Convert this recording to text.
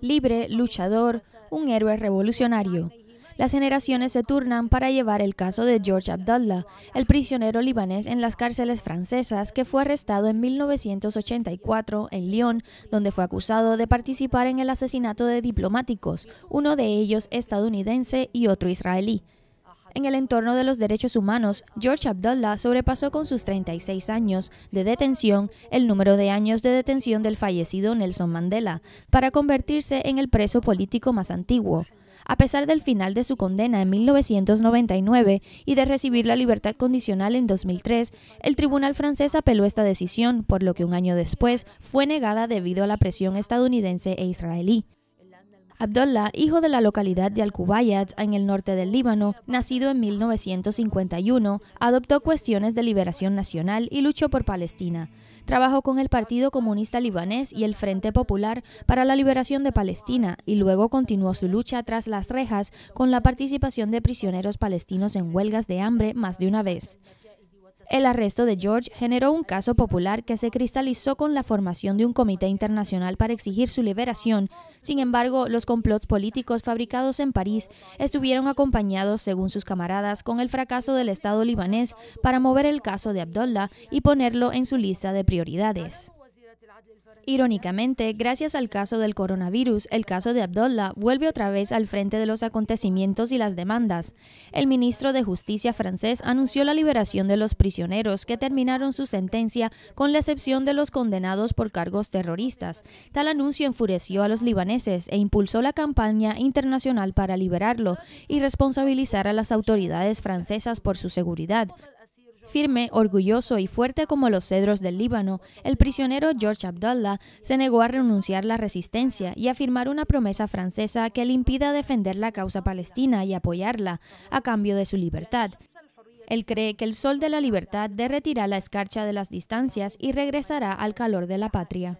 Libre, luchador, un héroe revolucionario. Las generaciones se turnan para llevar el caso de George Abdullah, el prisionero libanés en las cárceles francesas que fue arrestado en 1984 en Lyon, donde fue acusado de participar en el asesinato de diplomáticos, uno de ellos estadounidense y otro israelí. En el entorno de los derechos humanos, George Abdullah sobrepasó con sus 36 años de detención el número de años de detención del fallecido Nelson Mandela, para convertirse en el preso político más antiguo. A pesar del final de su condena en 1999 y de recibir la libertad condicional en 2003, el tribunal francés apeló esta decisión, por lo que un año después fue negada debido a la presión estadounidense e israelí. Abdullah, hijo de la localidad de Al-Kubayat, en el norte del Líbano, nacido en 1951, adoptó cuestiones de liberación nacional y luchó por Palestina. Trabajó con el Partido Comunista Libanés y el Frente Popular para la Liberación de Palestina y luego continuó su lucha tras las rejas con la participación de prisioneros palestinos en huelgas de hambre más de una vez. El arresto de George generó un caso popular que se cristalizó con la formación de un comité internacional para exigir su liberación. Sin embargo, los complots políticos fabricados en París estuvieron acompañados, según sus camaradas, con el fracaso del Estado libanés para mover el caso de Abdullah y ponerlo en su lista de prioridades. Irónicamente, gracias al caso del coronavirus, el caso de Abdullah vuelve otra vez al frente de los acontecimientos y las demandas. El ministro de Justicia francés anunció la liberación de los prisioneros que terminaron su sentencia con la excepción de los condenados por cargos terroristas. Tal anuncio enfureció a los libaneses e impulsó la campaña internacional para liberarlo y responsabilizar a las autoridades francesas por su seguridad. Firme, orgulloso y fuerte como los cedros del Líbano, el prisionero George Abdullah se negó a renunciar a la resistencia y a firmar una promesa francesa que le impida defender la causa palestina y apoyarla a cambio de su libertad. Él cree que el sol de la libertad derretirá la escarcha de las distancias y regresará al calor de la patria.